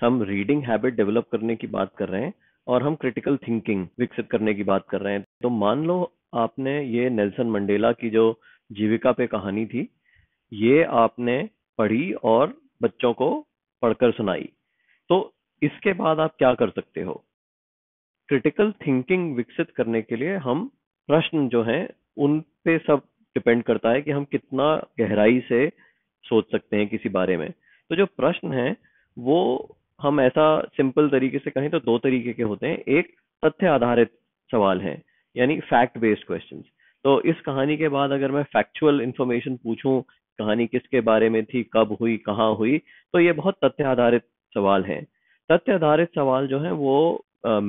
हम reading habit develop करने की बात कर रहे हैं और हम क्रिटिकल थिंकिंग विकसित करने की बात कर रहे हैं तो मान लो आपने ये नेल्सन मंडेला की जो जीविका पे कहानी थी ये आपने पढ़ी और बच्चों को पढ़कर सुनाई तो इसके बाद आप क्या कर सकते हो क्रिटिकल थिंकिंग विकसित करने के लिए हम प्रश्न जो हैं उन पे सब डिपेंड करता है कि हम कितना गहराई से सोच सकते हैं किसी बारे में तो जो प्रश्न है वो हम ऐसा सिंपल तरीके से कहें तो दो तरीके के होते हैं एक तथ्य आधारित सवाल है यानी फैक्ट बेस्ड क्वेश्चन तो इस कहानी के बाद अगर मैं फैक्चुअल इन्फॉर्मेशन पूछूं कहानी किसके बारे में थी कब हुई कहाँ हुई तो ये बहुत तथ्य आधारित सवाल है तथ्य आधारित सवाल जो है वो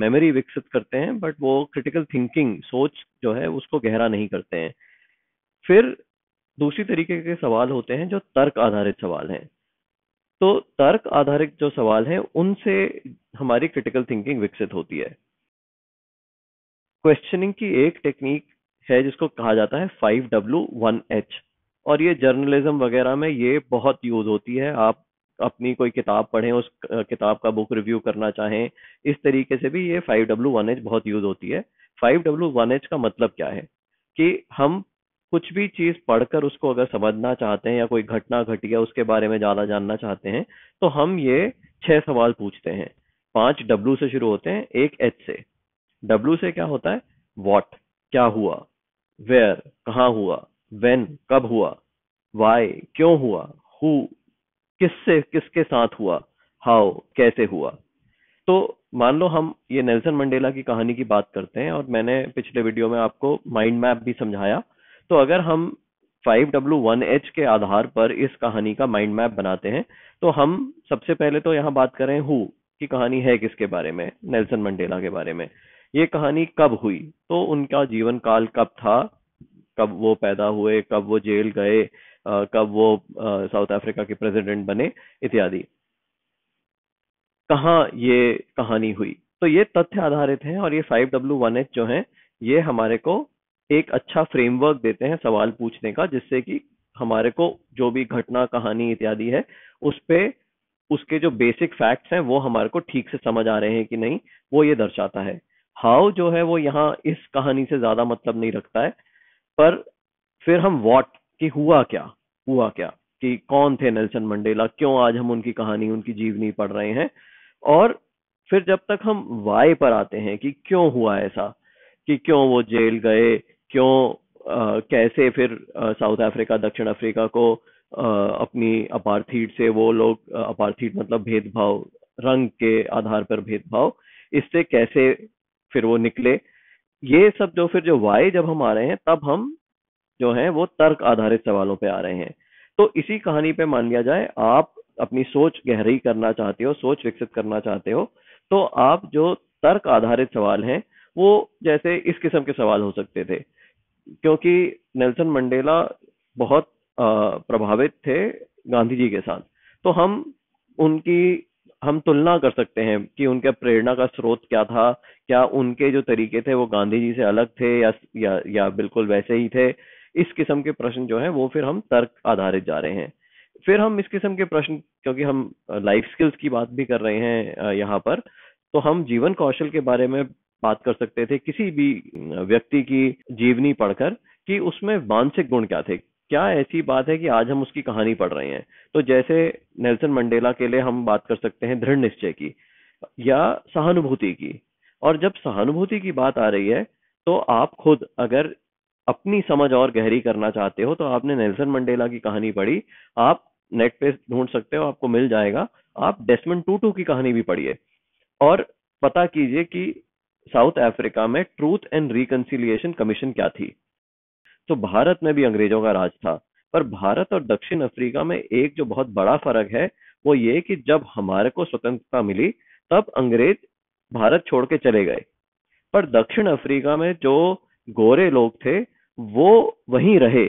मेमोरी विकसित करते हैं बट वो क्रिटिकल थिंकिंग सोच जो है उसको गहरा नहीं करते हैं फिर दूसरी तरीके के सवाल होते हैं जो तर्क आधारित सवाल हैं तो तर्क आधारित जो सवाल है उनसे हमारी क्रिटिकल थिंकिंग विकसित होती है क्वेश्चनिंग की एक टेक्निक है जिसको कहा जाता है फाइव डब्ल्यू वन एच और ये जर्नलिज्म वगैरह में ये बहुत यूज होती है आप अपनी कोई किताब पढ़ें उस किताब का बुक रिव्यू करना चाहें इस तरीके से भी ये फाइव डब्ल्यू वन एच बहुत यूज होती है फाइव डब्ल्यू वन एच का मतलब क्या है कि हम कुछ भी चीज पढ़कर उसको अगर समझना चाहते हैं या कोई घटना घटी है उसके बारे में ज्यादा जानना चाहते हैं तो हम ये छह सवाल पूछते हैं पांच डब्ल्यू से शुरू होते हैं एक एच से डब्ल्यू से क्या होता है वॉट क्या हुआ वेयर कहाँ हुआ वेन कब हुआ वाई क्यों हुआ हु किससे किसके साथ हुआ हाउ कैसे हुआ तो मान लो हम ये नेल्सन मंडेला की कहानी की बात करते हैं और मैंने पिछले वीडियो में आपको माइंड मैप भी समझाया तो अगर हम 5W1H के आधार पर इस कहानी का माइंड मैप बनाते हैं तो हम सबसे पहले तो यहाँ बात करें हु की कहानी है किसके बारे में नेल्सन मंडेला के बारे में ये कहानी कब हुई तो उनका जीवन काल कब था कब वो पैदा हुए कब वो जेल गए कब वो साउथ अफ्रीका के प्रेसिडेंट बने इत्यादि कहा ये कहानी हुई तो ये तथ्य आधारित है और ये फाइव डब्ल्यू वन एच जो है ये हमारे को एक अच्छा फ्रेमवर्क देते हैं सवाल पूछने का जिससे कि हमारे को जो भी घटना कहानी इत्यादि है उस पर उसके जो बेसिक फैक्ट्स हैं वो हमारे को ठीक से समझ आ रहे हैं कि नहीं वो ये दर्शाता है हाउ जो है वो यहाँ इस कहानी से ज्यादा मतलब नहीं रखता है पर फिर हम वॉट कि हुआ क्या हुआ क्या कि कौन थे नेल्सन मंडेला क्यों आज हम उनकी कहानी उनकी जीवनी पढ़ रहे हैं और फिर जब तक हम वाई पर आते हैं कि क्यों हुआ ऐसा कि क्यों वो जेल गए क्यों आ, कैसे फिर साउथ अफ्रीका दक्षिण अफ्रीका को आ, अपनी अपार्थीड से वो लोग अपार्थीड मतलब भेदभाव रंग के आधार पर भेदभाव इससे कैसे फिर वो निकले ये सब जो फिर जो वाय जब हम आ रहे हैं तब हम जो है वो तर्क आधारित सवालों पे आ रहे हैं तो इसी कहानी पे मान लिया जाए आप अपनी सोच गहरी करना चाहते हो सोच विकसित करना चाहते हो तो आप जो तर्क आधारित सवाल हैं वो जैसे इस किस्म के सवाल हो सकते थे क्योंकि नेल्सन मंडेला बहुत प्रभावित थे गांधी जी के साथ तो हम उनकी हम तुलना कर सकते हैं कि उनके प्रेरणा का स्रोत क्या था क्या उनके जो तरीके थे वो गांधी जी से अलग थे या या, या बिल्कुल वैसे ही थे इस किस्म के प्रश्न जो है वो फिर हम तर्क आधारित जा रहे हैं फिर हम इस किस्म के प्रश्न क्योंकि हम लाइफ स्किल्स की बात भी कर रहे हैं यहाँ पर तो हम जीवन कौशल के बारे में बात कर सकते थे किसी भी व्यक्ति की जीवनी पढ़कर कि उसमें मानसिक गुण क्या थे क्या ऐसी बात है कि आज हम उसकी कहानी पढ़ रहे हैं तो जैसे नेल्सन मंडेला के लिए हम बात कर सकते हैं दृढ़ निश्चय की या सहानुभूति की और जब सहानुभूति की बात आ रही है तो आप खुद अगर अपनी समझ और गहरी करना चाहते हो तो आपने नेल्सन मंडेला की कहानी पढ़ी आप नेट पे ढूंढ सकते हो आपको मिल जाएगा आप डेस्मन टूटू की कहानी भी पढ़िए और पता कीजिए कि साउथ अफ्रीका में ट्रूथ एंड रिकनसिलियेशन कमीशन क्या थी तो भारत में भी अंग्रेजों का राज था पर भारत और दक्षिण अफ्रीका में एक जो बहुत बड़ा फर्क है वो ये कि जब हमारे को स्वतंत्रता मिली तब अंग्रेज भारत छोड़ के चले गए पर दक्षिण अफ्रीका में जो गोरे लोग थे वो वहीं रहे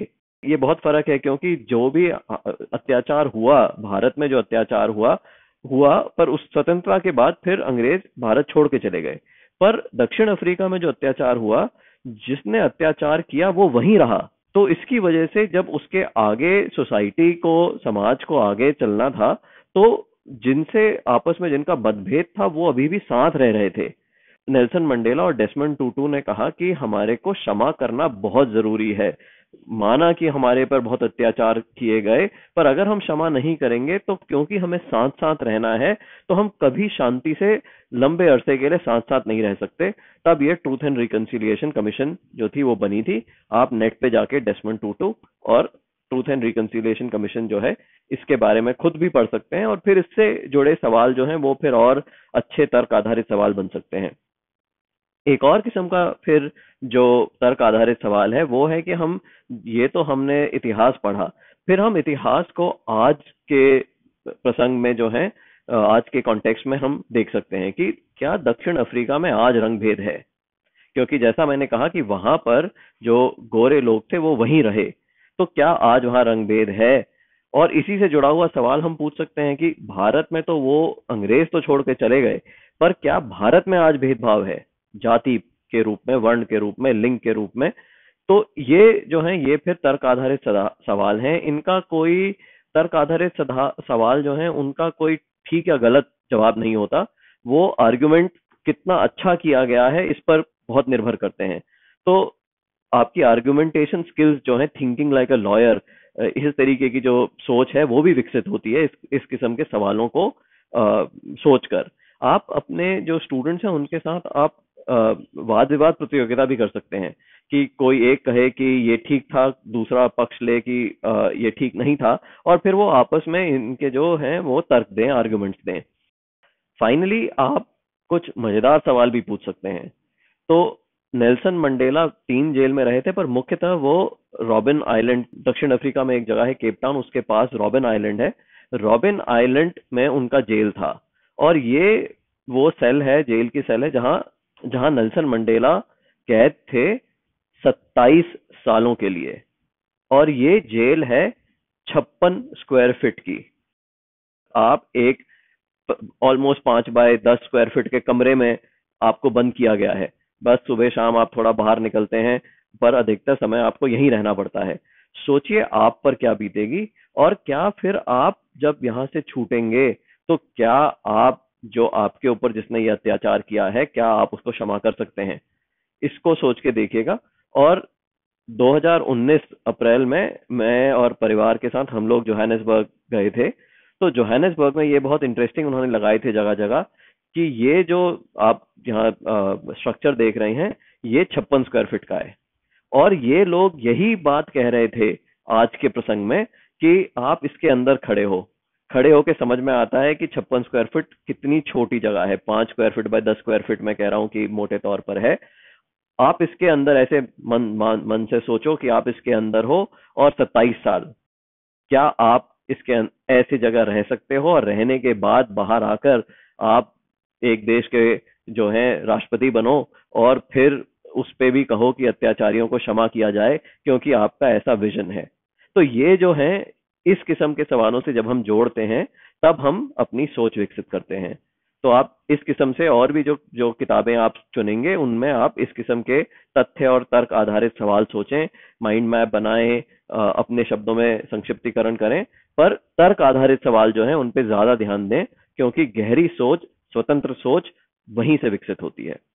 ये बहुत फर्क है क्योंकि जो भी अत्याचार हुआ भारत में जो अत्याचार हुआ हुआ पर उस स्वतंत्रता के बाद फिर अंग्रेज भारत छोड़ के चले गए पर दक्षिण अफ्रीका में जो अत्याचार हुआ जिसने अत्याचार किया वो वहीं रहा तो इसकी वजह से जब उसके आगे सोसाइटी को समाज को आगे चलना था तो जिनसे आपस में जिनका मतभेद था वो अभी भी साथ रह रहे थे नेल्सन मंडेला और डेस्मंड टूटू ने कहा कि हमारे को क्षमा करना बहुत जरूरी है माना कि हमारे पर बहुत अत्याचार किए गए पर अगर हम क्षमा नहीं करेंगे तो क्योंकि हमें साथ साथ रहना है तो हम कभी शांति से लंबे अरसे के लिए साथ साथ नहीं रह सकते तब ये ट्रूथ एंड रिकनसिलियेशन कमीशन जो थी वो बनी थी आप नेट पे जाके टू टूटू और ट्रूथ एंड रिकनसिलियेशन कमीशन जो है इसके बारे में खुद भी पढ़ सकते हैं और फिर इससे जुड़े सवाल जो हैं वो फिर और अच्छे तर्क आधारित सवाल बन सकते हैं एक और किस्म का फिर जो तर्क आधारित सवाल है वो है कि हम ये तो हमने इतिहास पढ़ा फिर हम इतिहास को आज के प्रसंग में जो है आज के कॉन्टेक्स्ट में हम देख सकते हैं कि क्या दक्षिण अफ्रीका में आज रंग भेद है क्योंकि जैसा मैंने कहा कि वहां पर जो गोरे लोग थे वो वहीं रहे तो क्या आज वहां रंग भेद है और इसी से जुड़ा हुआ सवाल हम पूछ सकते हैं कि भारत में तो वो अंग्रेज तो छोड़ के चले गए पर क्या भारत में आज भेदभाव है जाति के रूप में वर्ण के रूप में लिंग के रूप में तो ये जो है ये फिर तर्क आधारित सवाल हैं इनका कोई तर्क आधारित सवाल जो है उनका कोई ठीक या गलत जवाब नहीं होता वो आर्ग्यूमेंट कितना अच्छा किया गया है इस पर बहुत निर्भर करते हैं तो आपकी आर्ग्यूमेंटेशन स्किल्स जो है थिंकिंग लाइक अ लॉयर इस तरीके की जो सोच है वो भी विकसित होती है इस इस किस्म के सवालों को आ, सोच कर आप अपने जो स्टूडेंट्स हैं उनके साथ आप वाद विवाद प्रतियोगिता भी कर सकते हैं कि कोई एक कहे कि ये ठीक था दूसरा पक्ष ले कि ये ठीक नहीं था और फिर वो आपस में इनके जो हैं वो तर्क दें आर्ग्यूमेंट्स दें फाइनली आप कुछ मजेदार सवाल भी पूछ सकते हैं तो नेल्सन मंडेला तीन जेल में रहे थे पर मुख्यतः वो रॉबिन आइलैंड दक्षिण अफ्रीका में एक जगह है केपटाउन उसके पास रॉबिन आइलैंड है रॉबिन आइलैंड में उनका जेल था और ये वो सेल है जेल की सेल है जहाँ जहां नेल्सन मंडेला कैद थे 27 सालों के लिए और ये जेल है छप्पन स्क्वायर फिट की आप एक ऑलमोस्ट पांच बाय दस स्क्वायर फिट के कमरे में आपको बंद किया गया है बस सुबह शाम आप थोड़ा बाहर निकलते हैं पर अधिकतर समय आपको यहीं रहना पड़ता है सोचिए आप पर क्या बीतेगी और क्या फिर आप जब यहां से छूटेंगे तो क्या आप जो आपके ऊपर जिसने ये अत्याचार किया है क्या आप उसको क्षमा कर सकते हैं इसको सोच के देखिएगा और 2019 अप्रैल में मैं और परिवार के साथ हम लोग जोहैनसबर्ग गए थे तो जोहैनसबर्ग में ये बहुत इंटरेस्टिंग उन्होंने लगाए थे जगह जगह कि ये जो आप यहाँ स्ट्रक्चर देख रहे हैं ये छप्पन स्क्वायर फीट का है और ये लोग यही बात कह रहे थे आज के प्रसंग में कि आप इसके अंदर खड़े हो खड़े होके समझ में आता है कि छप्पन स्क्वायर फीट कितनी छोटी जगह है पांच स्क्वायर फीट बाय दस स्क्वायर फीट मैं कह रहा हूं कि मोटे तौर पर है आप इसके अंदर ऐसे मन मन, मन से सोचो कि आप इसके अंदर हो और सत्ताईस साल क्या आप इसके अं, ऐसी जगह रह सकते हो और रहने के बाद बाहर आकर आप एक देश के जो है राष्ट्रपति बनो और फिर उस पर भी कहो कि अत्याचारियों को क्षमा किया जाए क्योंकि आपका ऐसा विजन है तो ये जो है इस किस्म के सवालों से जब हम जोड़ते हैं तब हम अपनी सोच विकसित करते हैं तो आप इस किस्म से और भी जो जो किताबें आप चुनेंगे उनमें आप इस किस्म के तथ्य और तर्क आधारित सवाल सोचें माइंड मैप बनाएं अपने शब्दों में संक्षिप्तीकरण करें पर तर्क आधारित सवाल जो है उन ज्यादा ध्यान दें क्योंकि गहरी सोच स्वतंत्र सोच वहीं से विकसित होती है